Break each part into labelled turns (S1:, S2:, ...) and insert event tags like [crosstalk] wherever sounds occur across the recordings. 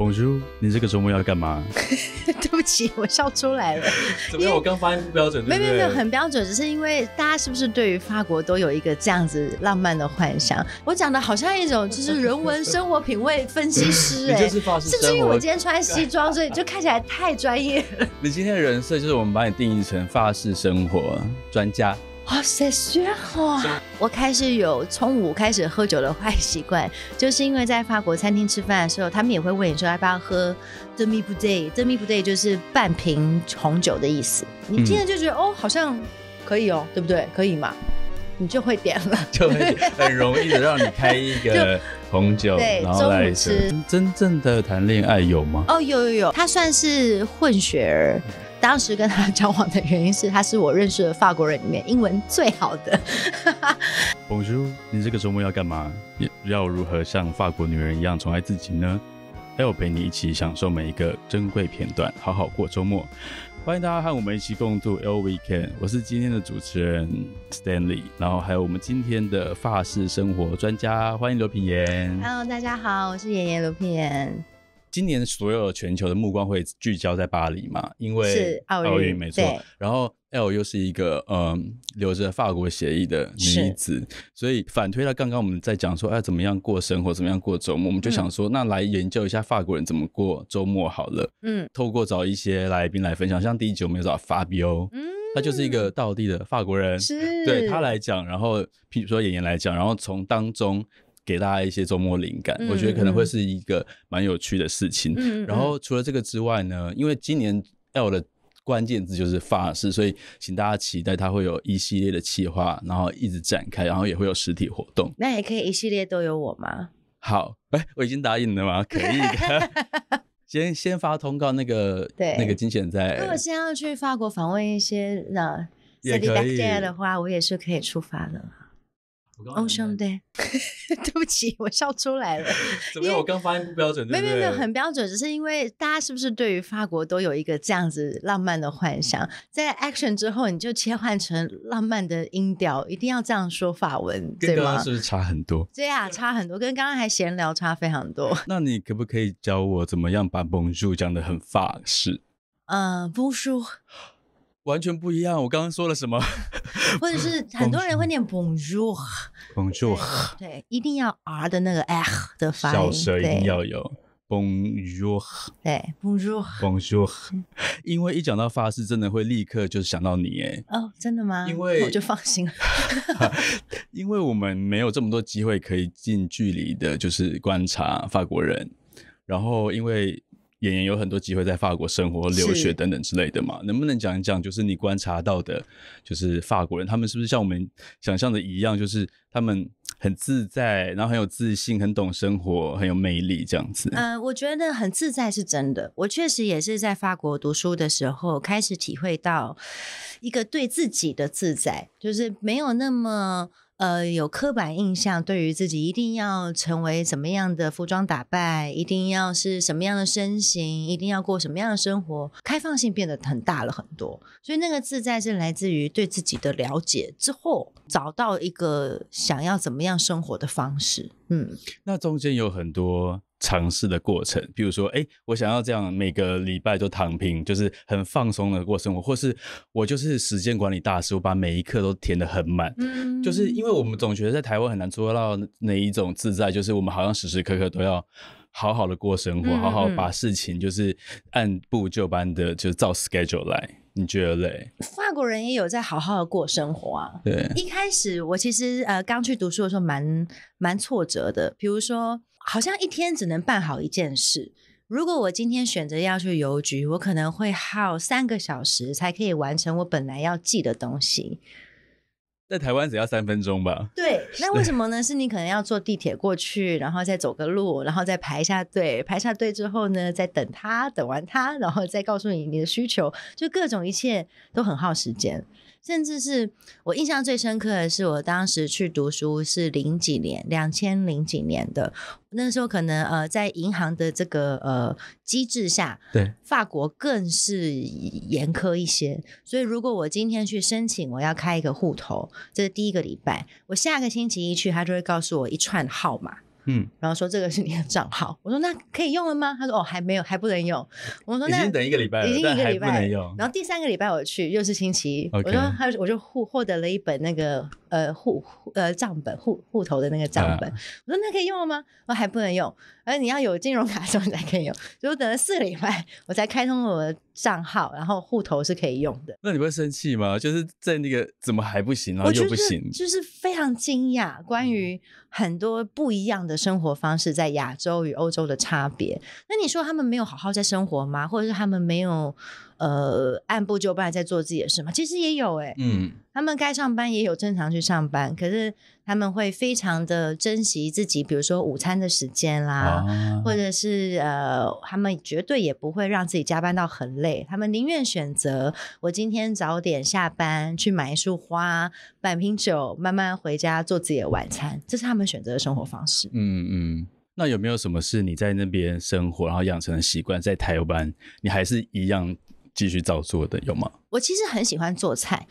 S1: 洪叔，你这个周末要干嘛？
S2: [laughs] 对不起，我笑出来了。
S1: [laughs] 怎么我刚发音不标准？没没没，很
S2: 标准，只是因为大家是不是对于法国都有一个这样子浪漫的幻想？我讲的好像一种就是人文生活品味分析师 [laughs] 哎，是不是因为我今天穿西装，所以就看起来太专业？
S1: 你今天的人设就是我们把你定义成法式生活专家。
S2: 哇塞，炫火！我开始有从五开始喝酒的坏习惯，就是因为在法国餐厅吃饭的时候，他们也会问你说要不要喝 demi day，demi day 就是半瓶红酒的意思。你听了就觉得哦，好像可以哦，对不对？可以嘛？你就会点了，就很很容易的让你
S1: 开一个红酒，[laughs] 然后来吃。真正的谈恋爱有吗？
S2: 哦，有有有，他算是混血儿。当时跟他交往的原因是，他是我认识的法国人里面英文最好的。
S1: 冯叔，你这个周末要干嘛？要如何像法国女人一样宠爱自己呢？让我陪你一起享受每一个珍贵片段，好好过周末。欢迎大家和我们一起共度 l weekend。我是今天的主持人 Stanley，然后还有我们今天的法式生活专家，欢迎刘品言。
S2: Hello，大家好，我是妍妍刘品言。
S1: 今年所有全球的目光会聚焦在巴黎嘛？因为奥运，没错。然后 L 又是一个嗯，留着法国协议的女子，所以反推到刚刚我们在讲说，哎，怎么样过生活，怎么样过周末，我们就想说，那来研究一下法国人怎么过周末好了。嗯，透过找一些来宾来分享，像第九，我们有找 Fabio，他就是一个道地的法国人，对他来讲，然后譬如说演妍来讲，然后从当中。给大家一些周末灵感，我觉得可能会是一个蛮有趣的事情。然后除了这个之外呢，因为今年 L 的关键字就是发饰，所以请大家期待它会有一系列的企划，然后一直展开，然后也会有实体活动。
S2: 那也可以一系列都有我吗？
S1: 好，哎，我已经答应了吗？[laughs] 可以。先先发通告，那个对，那个金姐在。如果先
S2: 在要去法国访问一些的设计师的话，我也是可以出发的。o 兄弟，对不起，我笑出来了。[laughs] 因为我刚发音不标准。没有没有，很标准，只是因为大家是不是对于法国都有一个这样子浪漫的幻想？在 action 之后，你就切换成浪漫的音调，一定要这样说法文，对吗？是不
S1: 是差很多？
S2: [laughs] 对啊，差很多，跟刚刚还闲聊差非常多。
S1: 那你可不可以教我怎么样把 bonjour 讲的很法式？
S2: 嗯，bonjour。
S1: 完全不一样，我刚刚说了什么？
S2: [laughs] 或者是很多人会念 bonjour，bonjour，对，一定要 r 的那个 f 的发音，小舌定要
S1: 有 bonjour，对，bonjour，bonjour，[laughs] 因为一讲到法式，真的会立刻就想到你哎，
S2: 哦，真的吗？因为我就放心了，[laughs]
S1: 因为我们没有这么多机会可以近距离的，就是观察法国人，然后因为。演员有很多机会在法国生活、留学等等之类的嘛，能不能讲一讲？就是你观察到的，就是法国人他们是不是像我们想象的一样，就是他们很自在，然后很有自信，很懂生活，很有魅力这样子？
S2: 嗯，我觉得很自在是真的。我确实也是在法国读书的时候开始体会到一个对自己的自在，就是没有那么。呃，有刻板印象，对于自己一定要成为怎么样的服装打扮，一定要是什么样的身形，一定要过什么样的生活，开放性变得很大了很多。所以那个自在是来自于对自己的了解之后，找到一个想要怎么样生活的方式。嗯，
S1: 那中间有很多。尝试的过程，比如说，哎，我想要这样每个礼拜都躺平，就是很放松的过生活，或是我就是时间管理大师，我把每一刻都填的很满。嗯，就是因为我们总觉得在台湾很难做到那一种自在，就是我们好像时时刻刻都要好好的过生活，好好把事情就是按部就班的就照 schedule 来。你觉得嘞？
S2: 法国人也有在好好的过生活啊。对，一开始我其实呃刚去读书的时候蛮蛮挫折的，比如说。好像一天只能办好一件事。如果我今天选择要去邮局，我可能会耗三个小时才可以完成我本来要寄的东西。
S1: 在台湾只要三分钟吧？
S2: 对，[laughs] 那为什么呢？是你可能要坐地铁过去，然后再走个路，然后再排一下队，排下队之后呢，再等他，等完他，然后再告诉你你的需求，就各种一切都很耗时间。甚至是我印象最深刻的是，我当时去读书是零几年，两千零几年的。那时候可能呃，在银行的这个呃机制下，对法国更是严苛一些。所以，如果我今天去申请我要开一个户头，这是第一个礼拜，我下个星期一去，他就会告诉我一串号码。嗯，然后说这个是你的账号，我说那可以用了吗？他说哦，还没有，还不能用。我说那已经等一个礼拜，已经一个礼拜不能用。然后第三个礼拜我去，又是星期一，我说他我就获获得了一本那个。呃，户呃账本，户户头的那个账本，我说那可以用吗？我还不能用，而你要有金融卡候，你才可以用，就等了四个礼拜，我才开通了我的账号，然后户头是可以用的。
S1: 那你会生气吗？就是在那个怎么还不行，然后又不行，就
S2: 是非常惊讶。关于很多不一样的生活方式在亚洲与欧洲的差别，那你说他们没有好好在生活吗？或者是他们没有？呃，按部就班在做自己的事嘛，其实也有哎，嗯，他们该上班也有正常去上班，可是他们会非常的珍惜自己，比如说午餐的时间啦，或者是呃，他们绝对也不会让自己加班到很累，他们宁愿选择我今天早点下班，去买一束花，买瓶酒，慢慢回家做自己的晚餐，这是他们选择的生活方式。
S1: 嗯嗯，那有没有什么事你在那边生活，然后养成的习惯，在台湾你还是一样？继续照做的有吗？
S2: 我其实很喜欢做菜，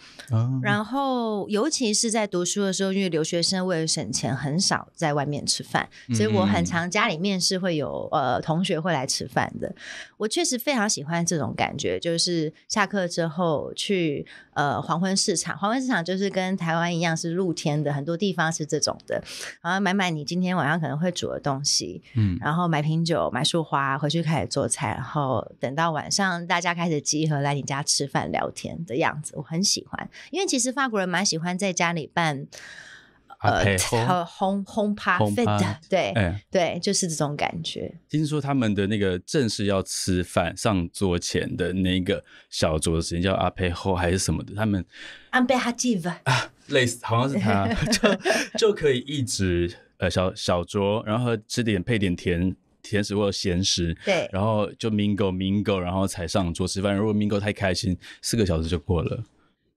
S2: 然后尤其是在读书的时候，因为留学生为了省钱，很少在外面吃饭，所以我很常家里面是会有呃同学会来吃饭的。我确实非常喜欢这种感觉，就是下课之后去呃黄昏市场，黄昏市场就是跟台湾一样是露天的，很多地方是这种的，然后买买你今天晚上可能会煮的东西，嗯，然后买瓶酒，买束花，回去开始做菜，然后等到晚上大家开始集合来你家吃饭聊。甜的样子，我很喜欢，因为其实法国人蛮喜欢在家里办呃 h o 趴，e h 对对，就是这种感觉。
S1: 听说他们的那个正式要吃饭上桌前的那个小桌的时间叫阿佩后还是什么的，他们
S2: 安贝哈基吧，啊，
S1: 类似好像是他 [laughs] 就就可以一直呃小小桌，然后吃点配点甜。甜食或者咸食，对，然后就 mingou m i n g o 然后才上桌吃饭。如果 m i n g o 太开心，四个小时就过了。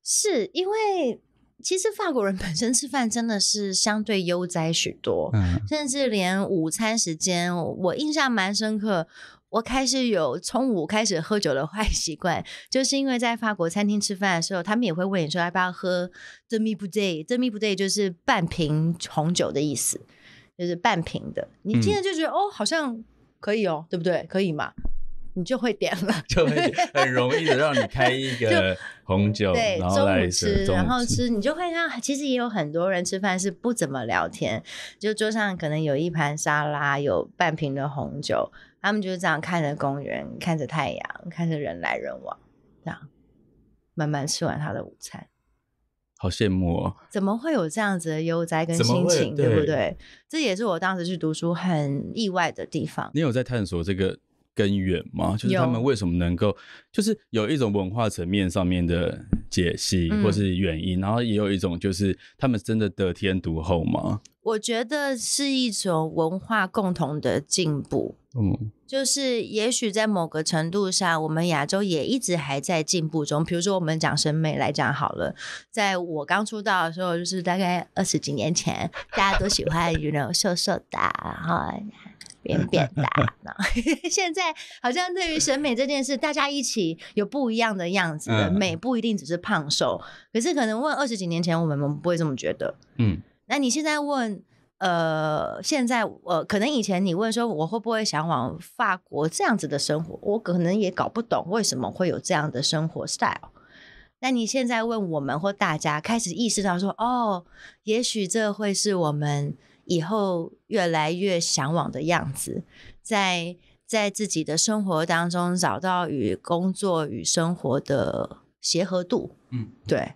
S2: 是因为其实法国人本身吃饭真的是相对悠哉许多，甚至连午餐时间，我印象蛮深刻。我开始有从午开始喝酒的坏习惯，就是因为在法国餐厅吃饭的时候，他们也会问你说要不要喝 demi b o u d e y l e demi b o u d e i e 就是半瓶红酒的意思。就是半瓶的，你现在就觉得哦，好像可以哦，对不对？可以嘛，你就会点了，[laughs] 就会
S1: 很容易的让你开一 [laughs] 个红酒，对，中午吃，然后吃，
S2: 你就会看，其实也有很多人吃饭是不怎么聊天，就桌上可能有一盘沙拉，有半瓶的红酒，他们就是这样看着公园，看着太阳，看着人来人往，这样慢慢吃完他的午餐。
S1: 好羡慕哦！
S2: 怎么会有这样子的悠哉跟心情，对不对？这也是我当时去读书很意外的地方。
S1: 你有在探索这个根源吗？就是他们为什么能够，就是有一种文化层面上面的解析或是原因，然后也有一种就是他们真的得天独厚吗？
S2: 我觉得是一种文化共同的进步，嗯，就是也许在某个程度上，我们亚洲也一直还在进步中。比如说，我们讲审美来讲好了，在我刚出道的时候，就是大概二十几年前，大家都喜欢 know 瘦瘦的，然后扁扁的。[laughs] 现在好像对于审美这件事，大家一起有不一样的样子，美不一定只是胖瘦，可是可能问二十几年前，我们不会这么觉得，嗯。那你现在问，呃，现在呃，可能以前你问说我会不会向往法国这样子的生活，我可能也搞不懂为什么会有这样的生活 style。那你现在问我们或大家，开始意识到说，哦，也许这会是我们以后越来越向往的样子，在在自己的生活当中找到与工作与生活的协和度。嗯，对，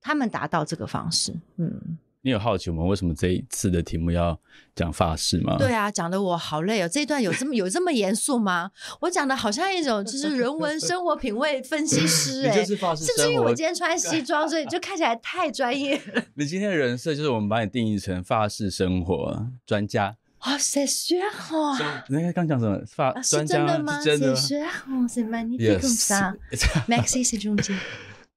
S2: 他们达到这个方式，嗯。
S1: 你有好奇我们为什么这一次的题目要讲发式吗？对
S2: 啊，讲的我好累哦！这一段有这么有这么严肃吗？我讲的好像一种就是人文生活品味分析师 [laughs] 哎，是不是因为我今天穿西装，所以就看起来太专业？
S1: 你今天的人设就是我们把你定义成发式生活专家。
S2: 哇塞，学好！
S1: 那个刚讲什么法？是真的吗？真的。学
S2: 好，谢谢你的分享，谢谢谢主持。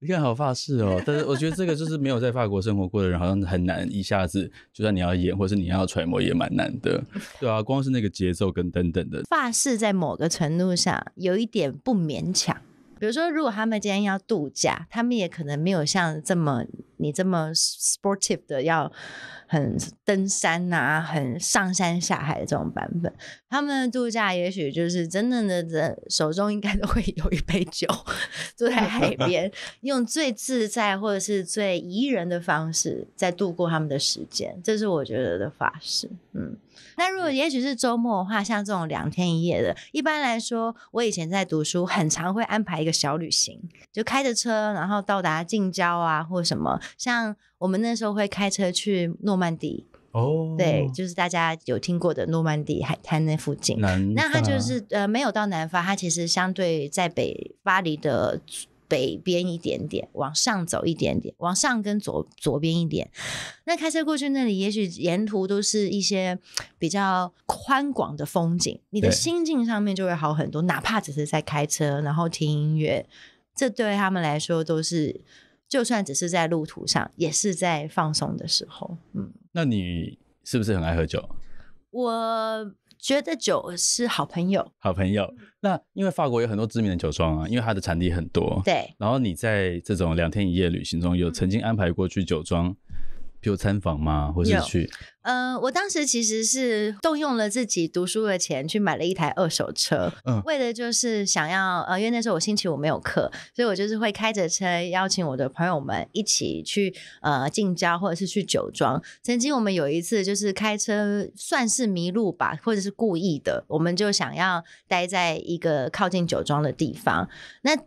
S1: 你看好发饰哦，但是我觉得这个就是没有在法国生活过的人，好像很难一下子，就算你要演，或是你要揣摩，也蛮难的，对啊，光是那个节奏跟等等的
S2: 发饰，在某个程度上有一点不勉强。比如说，如果他们今天要度假，他们也可能没有像这么你这么 sportive 的要很登山啊，很上山下海的这种版本。他们的度假也许就是真正的，这手中应该都会有一杯酒，坐在海 [laughs] 边，用最自在或者是最宜人的方式在度过他们的时间。这是我觉得的法式，嗯。那如果也许是周末的话，像这种两天一夜的，一般来说，我以前在读书，很常会安排一个小旅行，就开着车，然后到达近郊啊，或什么。像我们那时候会开车去诺曼底，哦，对，就是大家有听过的诺曼底海滩那附近，那它就是呃没有到南方，它其实相对在北巴黎的。北边一点点往上走一点点往上跟左左边一点，那开车过去那里，也许沿途都是一些比较宽广的风景，你的心境上面就会好很多。哪怕只是在开车，然后听音乐，这对他们来说都是，就算只是在路途上，也是在放松的时候。
S1: 嗯，那你是不是很爱喝酒？
S2: 我。觉得酒是好朋友，
S1: 好朋友。那因为法国有很多知名的酒庄啊，因为它的产地很多。对，然后你在这种两天一夜旅行中有曾经安排过去酒庄？如参访吗？或是去？
S2: 嗯，我当时其实是动用了自己读书的钱去买了一台二手车，嗯，为的就是想要，呃，因为那时候我星期五没有课，所以我就是会开着车邀请我的朋友们一起去，呃，近郊或者是去酒庄。曾经我们有一次就是开车算是迷路吧，或者是故意的，我们就想要待在一个靠近酒庄的地方。那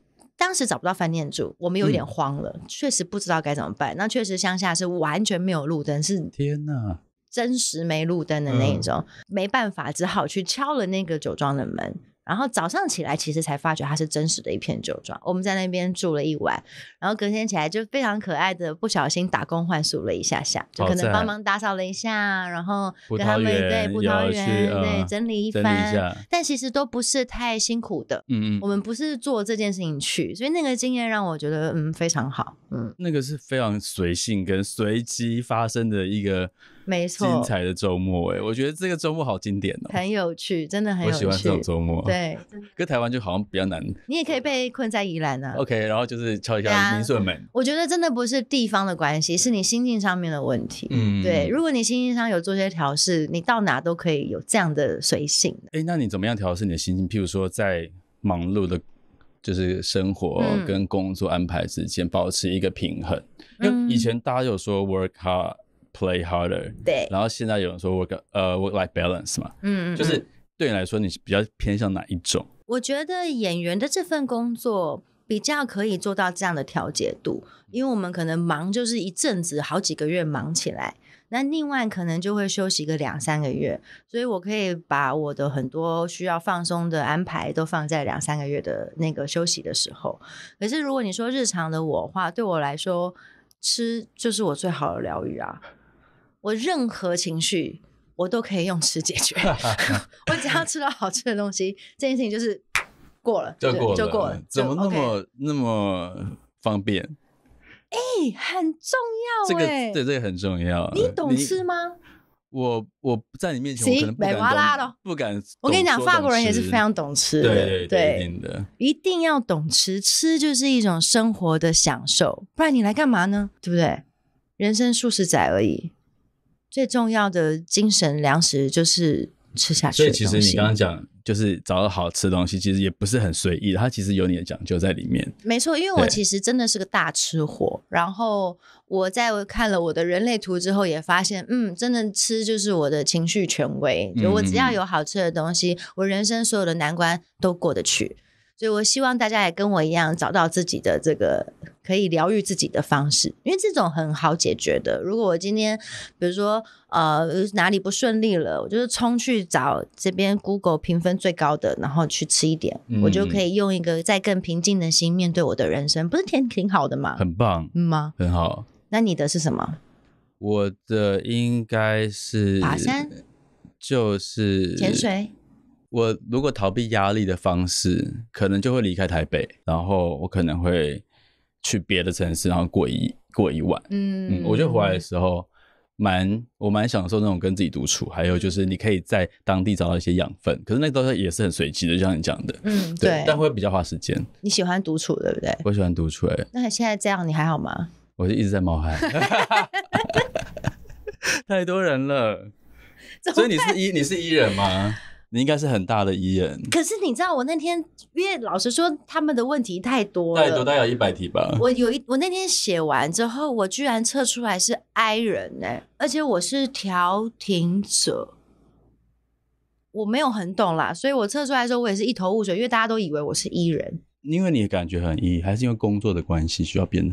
S2: 当时找不到饭店住，我们有点慌了，确实不知道该怎么办。那确实乡下是完全没有路灯，是天呐，真实没路灯的那一种，没办法，只好去敲了那个酒庄的门。然后早上起来，其实才发觉它是真实的一片酒庄。我们在那边住了一晚，然后隔天起来就非常可爱的不小心打工换宿了一下下，就可能帮忙打扫了一下，然后跟他们对葡萄园对整理一番，但其实都不是太辛苦的。嗯嗯，我们不是做这件事情去，所以那个经验让我觉得嗯非常好。嗯，
S1: 那个是非常随性跟随机发生的一个。
S2: 没错，精彩
S1: 的周末哎，我觉得这个周末好经典
S2: 哦，很有趣，真的很有趣。我喜欢这种周末，对。
S1: [laughs] 跟台湾就好像比较难，
S2: 你也可以被困在宜兰啊。
S1: OK，然后就是敲一下民宿门。
S2: 我觉得真的不是地方的关系，是你心境上面的问题。
S1: 嗯，对。如
S2: 果你心境上有做些调试，你到哪都可以有这样的随性。
S1: 哎，那你怎么样调试你的心情？譬如说，在忙碌的，就是生活跟工作安排之间，保持一个平衡。因为以前大家有说 work hard。Play harder，对。然后现在有人说 Work 呃 Work-life balance 嘛，嗯嗯，就是对你来说，你比较偏向哪一种？
S2: 我觉得演员的这份工作比较可以做到这样的调节度，因为我们可能忙就是一阵子，好几个月忙起来，那另外可能就会休息个两三个月，所以我可以把我的很多需要放松的安排都放在两三个月的那个休息的时候。可是如果你说日常的我话，对我来说，吃就是我最好的疗愈啊。我任何情绪，我都可以用吃解决。[laughs] 我只要吃到好吃的东西，这件事情就是过了，就过了。怎么那么
S1: 那么方便？
S2: 哎，很重要哎，
S1: 对，这个很重要。你懂吃吗？我我在你面前可能不敢，不敢。我跟你讲，法国人也是非常懂吃的，对对
S2: 的，一定要懂吃。吃就是一种生活的享受，不然你来干嘛呢？对不对？人生数十载而已。最重要的精神粮食就是吃下去。所以其实你刚刚讲，
S1: 就是找到好吃的东西，其实也不是很随意，它其实有你的讲究在里面。
S2: 没错，因为我其实真的是个大吃货。然后我在看了我的人类图之后，也发现，嗯，真的吃就是我的情绪权威。就我只要有好吃的东西，我人生所有的难关都过得去。所以我希望大家也跟我一样，找到自己的这个。可以疗愈自己的方式，因为这种很好解决的。如果我今天，比如说，呃，哪里不顺利了，我就是冲去找这边 Google 评分最高的，然后去吃一点，我就可以用一个在更平静的心面对我的人生，不是挺挺好的吗？很棒，嗯吗？很好。那你的是什么？
S1: 我的应该是爬山，就是潜水。我如果逃避压力的方式，可能就会离开台北，然后我可能会。去别的城市，然后过一过一晚。嗯，我觉得回来的时候蛮我蛮享受那种跟自己独处，还有就是你可以在当地找到一些养分。可是那都是也是很随机的，就像你讲的，嗯，对，但会比较花时间。
S2: 你喜欢独处，对不对？
S1: 我喜欢独处。
S2: 那现在这样你还好吗？
S1: 我就一直在冒汗，[laughs] 太多人了。所以你是伊你是伊人吗？你应该是很大的 E 人，
S2: 可是你知道我那天，因为老实说，他们的问题太多了，大概
S1: 有一百题吧。我
S2: 有一，我那天写完之后，我居然测出来是 I 人哎，而且我是调停者，我没有很懂啦，所以我测出来的时候我也是一头雾水，因为大家都以为我是 E 人。
S1: 因为你的感觉很 E，还是因为工作的关系需要变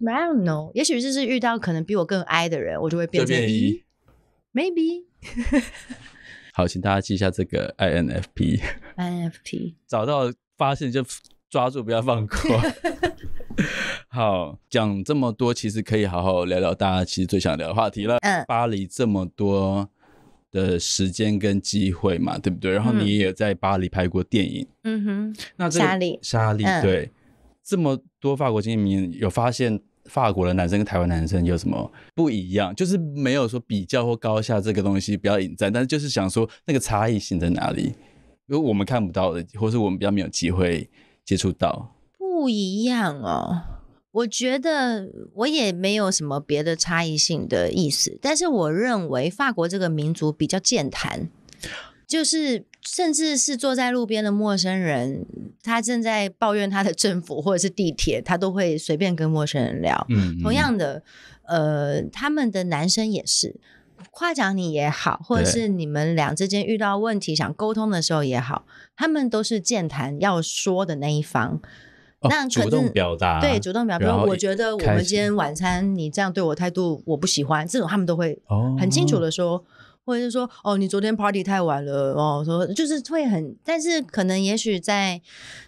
S2: ？I don't know，也许就是遇到可能比我更 I 的人，我就会变成 E，Maybe。[laughs]
S1: 好，请大家记一下这个 I N F P，I
S2: N F p
S1: [laughs] 找到发现就抓住，不要放过。[laughs] 好，讲这么多，其实可以好好聊聊大家其实最想聊的话题了。嗯，巴黎这么多的时间跟机会嘛，对不对？然后你也在巴黎拍过电影。嗯哼。那这个沙利沙利对这么多法国精英有发现。法国的男生跟台湾男生有什么不一样？就是没有说比较或高下这个东西，不要引战，但是就是想说那个差异性在哪里？因为我们看不到的，或是我们比较没有机会接触到。
S2: 不一样哦，我觉得我也没有什么别的差异性的意思，但是我认为法国这个民族比较健谈。就是，甚至是坐在路边的陌生人，他正在抱怨他的政府或者是地铁，他都会随便跟陌生人聊。嗯，同样的，呃，他们的男生也是，夸奖你也好，或者是你们俩之间遇到问题想沟通的时候也好，他们都是健谈，要说的那一方。那主动表达对主动表达，我觉得我们今天晚餐你这样对我态度我不喜欢，这种他们都会很清楚的说。或者是说，哦，你昨天 party 太晚了，哦，说就是会很，但是可能也许在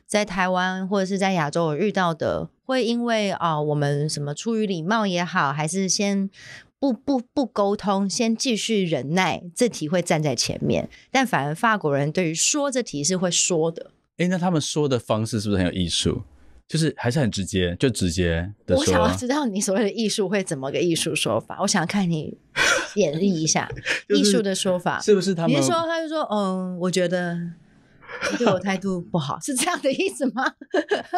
S2: 在台湾或者是在亚洲，我遇到的会因为啊，我们什么出于礼貌也好，还是先不不不沟通，先继续忍耐，这题会站在前面，但反而法国人对于说这题是会说的，
S1: 哎，那他们说的方式是不是很有艺术？就是还是很直接，就直接。我想要知
S2: 道你所谓的艺术会怎么个艺术说法，我想要看你 [laughs] 演绎一下艺术的说法，是不是？他你是说他就说，嗯，我觉得对我态度不好，是这样的意思吗？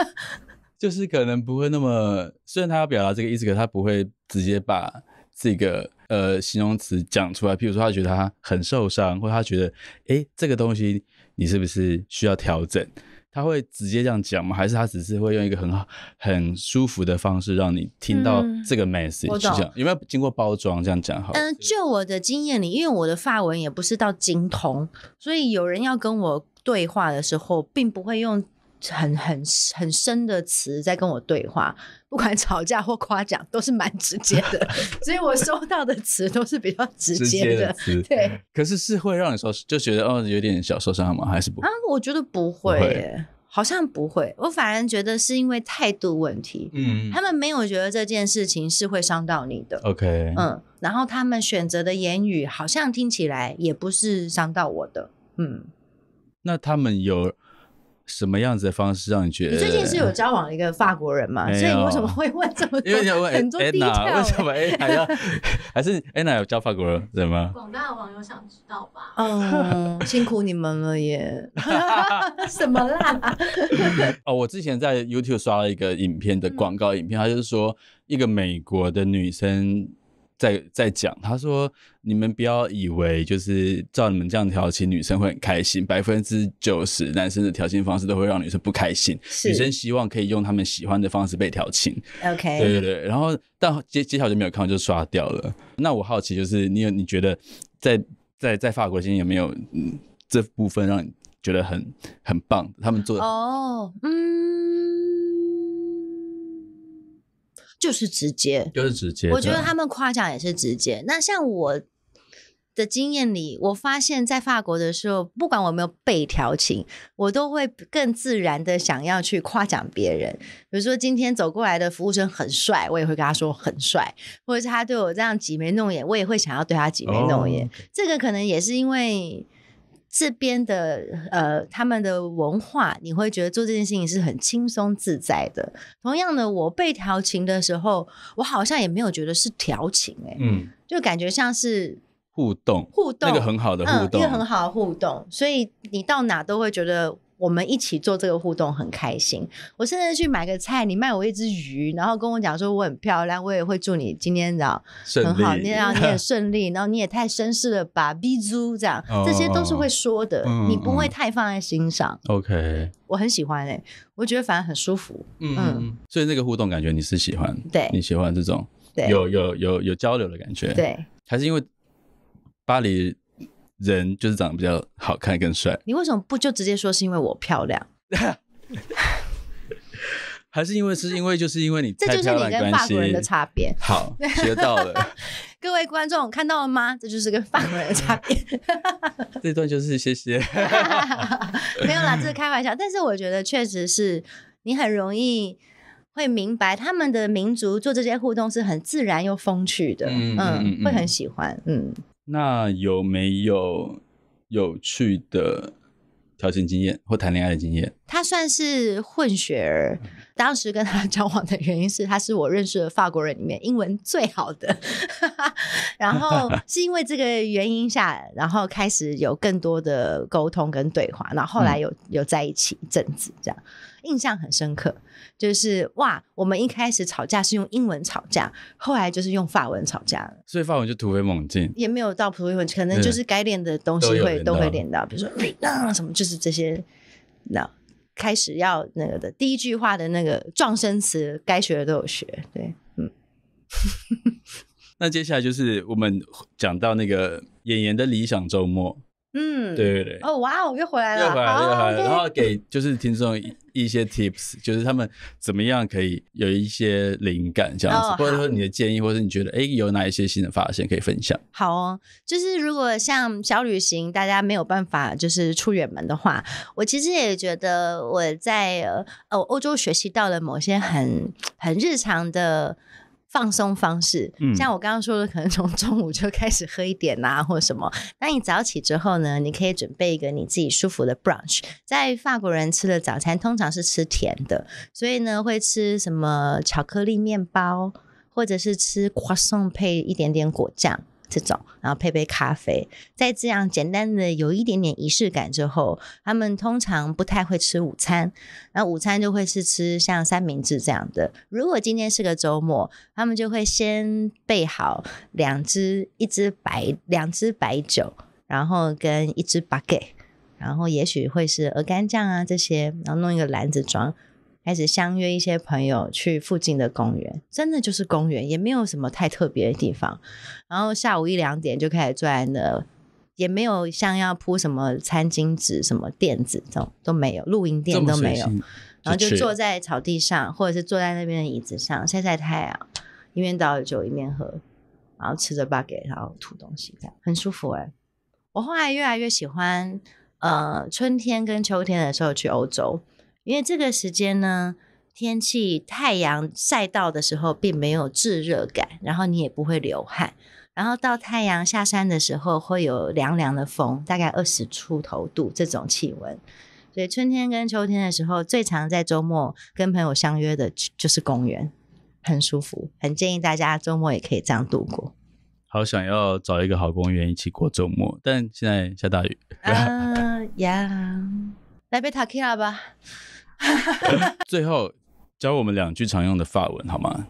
S2: [laughs] 就是
S1: 可能不会那么，虽然他要表达这个意思，可他不会直接把这个呃形容词讲出来。譬如说，他觉得他很受伤，或他觉得哎，这个东西你是不是需要调整？他会直接这样讲吗？还是他只是会用一个很好、很舒服的方式让你听到这个 message？这有没有经过包装这样讲？好？嗯，
S2: 就我的经验里，因为我的发文也不是到精通，所以有人要跟我对话的时候，并不会用。很很很深的词在跟我对话，不管吵架或夸奖，都是蛮直接的，[laughs] 所以我收到的词都是比较直接的。对，
S1: 可是是会让你说就觉得哦，有点小受伤吗？还是不？啊，
S2: 我觉得不会，好像不会。我反而觉得是因为态度问题，嗯，他们没有觉得这件事情是会伤到你的。
S1: OK，嗯，
S2: 然后他们选择的言语好像听起来也不是伤到我的。
S1: 嗯，那他们有。什么样子的方式让你觉得？你最近是有
S2: 交往一个法国人嘛？所以你为什么会问这么多？很多地调？[laughs]
S1: 还是 Anna 有交法国人，吗？广大网友
S2: 想知道吧？嗯，辛苦你们了耶！[laughs] 什么啦？
S1: [laughs] 哦，我之前在 YouTube 刷了一个影片的广告影片，他就是说一个美国的女生。在在讲，他说：“你们不要以为就是照你们这样调情，女生会很开心。百分之九十男生的调情方式都会让女生不开心。女生希望可以用他们喜欢的方式被调情。OK，对对对。然后但接接下来就没有看，就刷掉了。那我好奇，就是你有你觉得在在在法国今天有没有嗯、这部分让你觉得很很棒？他们做的
S2: 哦，嗯。”就是直接，
S1: 就是直接。我觉得他们
S2: 夸奖也是直接。那像我的经验里，我发现，在法国的时候，不管我没有被调情，我都会更自然的想要去夸奖别人。比如说，今天走过来的服务生很帅，我也会跟他说很帅。或者是他对我这样挤眉弄眼，我也会想要对他挤眉弄眼。这个可能也是因为。这边的呃，他们的文化，你会觉得做这件事情是很轻松自在的。同样的，我被调情的时候，我好像也没有觉得是调情，哎，嗯，就感觉像是
S1: 互动，互动一个很好的互动，一个很
S2: 好的互动，所以你到哪都会觉得。我们一起做这个互动很开心，我甚至去买个菜，你卖我一只鱼，然后跟我讲说我很漂亮，我也会祝你今天这很好，你这你也 [laughs] 顺利，然后你也太绅士了，把 BZ 这样，这些都是会说的，你不会太放在心上。
S1: OK，
S2: 我很喜欢哎，我觉得反而很舒服。嗯，
S1: 所以那个互动感觉你是喜欢，对，你喜欢这种，有有有有交流的感觉，对，还是因为巴黎。人就是长得比较好看，更帅。
S2: 你为什么不就直接说是因为我漂亮？[laughs]
S1: 还是因为是因为就是因为你？这就是你跟法国人的差
S2: 别。好，学到了。[laughs] 各位观众看到了吗？这就是跟法国人的差别。
S1: [laughs] 这段就是谢谢。
S2: 没有啦，这是开玩笑。但是我觉得确实是，你很容易会明白他们的民族做这些互动是很自然又风趣的。嗯嗯嗯，会很喜欢。
S1: 嗯。那有没有有趣的挑情经验或谈恋爱的经验？
S2: 他算是混血儿，当时跟他交往的原因是他是我认识的法国人里面英文最好的，[laughs] 然后是因为这个原因下，然后开始有更多的沟通跟对话，然后后来有有在一起一阵子这样。印象很深刻，就是哇，我们一开始吵架是用英文吵架，后来就是用法文吵架了，
S1: 所以法文就突飞猛进，
S2: 也没有到普通文，可能就是该练的东西会都会练到，比如说那什么，就是这些那开始要那个的第一句话的那个撞声词，该学的都有学，对，嗯。
S1: [laughs] 那接下来就是我们讲到那个演员的理想周末。
S2: 嗯，对对对。哦，哇哦，又回来了，又回来了。然后给
S1: 就是听众一一些 tips，就是他们怎么样可以有一些灵感这样子，或者说你的建议，或者你觉得哎有哪一些新的发现可以分享？
S2: 好哦，就是如果像小旅行，大家没有办法就是出远门的话，我其实也觉得我在呃欧洲学习到了某些很很日常的。放松方式，像我刚刚说的，可能从中午就开始喝一点啊，或者什么。那你早起之后呢，你可以准备一个你自己舒服的 brunch。在法国人吃的早餐通常是吃甜的，所以呢会吃什么巧克力面包，或者是吃 croissant 配一点点果酱。这种，然后配杯咖啡，在这样简单的有一点点仪式感之后，他们通常不太会吃午餐，那午餐就会是吃像三明治这样的。如果今天是个周末，他们就会先备好两只，一只白，两只白酒，然后跟一只 baguette，然后也许会是鹅肝酱啊这些，然后弄一个篮子装。开始相约一些朋友去附近的公园，真的就是公园，也没有什么太特别的地方。然后下午一两点就开始坐在那，也没有像要铺什么餐巾纸、什么垫子这种都没有，露营垫都没有。然后就坐在草地上，或者是坐在那边的椅子上晒晒太阳，一边倒酒一边喝，然后吃着 bug，然后吐东西，这样很舒服哎。我后来越来越喜欢，呃，春天跟秋天的时候去欧洲。因为这个时间呢，天气太阳晒到的时候并没有炙热感，然后你也不会流汗，然后到太阳下山的时候会有凉凉的风，大概二十出头度这种气温，所以春天跟秋天的时候最常在周末跟朋友相约的，就是公园，很舒服，很建议大家周末也可以这样度过。
S1: 好想要找一个好公园一起过周末，但现在下大雨。
S2: 呀，来杯塔 q u i 吧。
S1: [laughs] 最后教我们两句常用的法文好吗？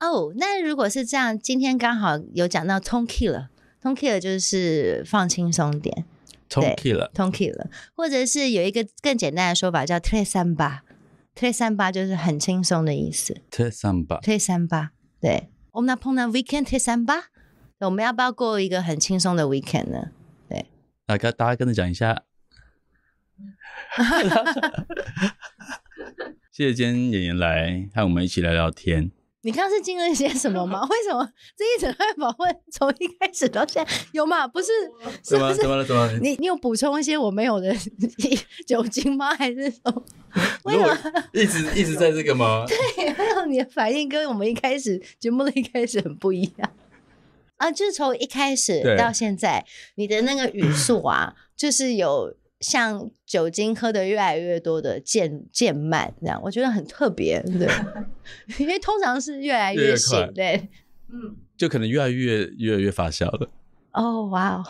S2: 哦，那如果是这样，今天刚好有讲到 t o n k i e 了 t o n k i e 就是放轻松点 t o n k i e t o n k i e 或者是有一个更简单的说法叫 “t 三八 ”，“t 三八”就是很轻松的意思
S1: ，“t 三八”、“t
S2: 三八”。对，我们碰到 “weekend t 三八”，我们要不要过一个很轻松的 weekend 呢？对，
S1: 那跟大家跟他讲一下。
S2: [laughs]
S1: 谢谢今天演员来，和我们一起聊聊天。
S2: 你刚刚是历了些什么吗？[laughs] 为什么这一整段访问从一开始到现在有吗？[laughs] 不是，怎么了？怎么了？你你有补充一些我没有的酒精吗？还是什么？
S1: 为什么一直一直在这个吗？
S2: 对，有你的反应跟我们一开始节目的一开始很不一样啊！就是从一开始到现在，你的那个语速啊，就是有。像酒精喝的越来越多的渐渐慢，这样我觉得很特别，对，[laughs] 因为通常是越来越醒，对，嗯，
S1: 就可能越来越越来越发酵了。
S2: 哦，哇哦，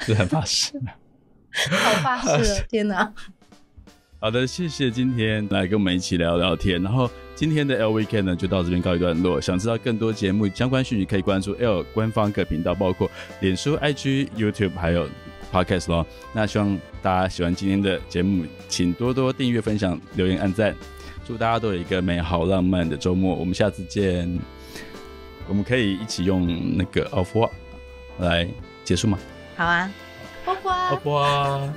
S1: 是很发誓，
S2: [laughs] 好发誓，[laughs] 天哪！
S1: 好的，谢谢今天来跟我们一起聊聊天。然后今天的 L V K 呢，就到这边告一段落。想知道更多节目相关讯息，可以关注 L 官方各频道，包括脸书、IG、YouTube，还有。Podcast 咯，那希望大家喜欢今天的节目，请多多订阅、分享、留言、按赞。祝大家都有一个美好浪漫的周末，我们下次见。我们可以一起用那个 “of w a r 来结束吗？
S2: 好啊，War，Off War。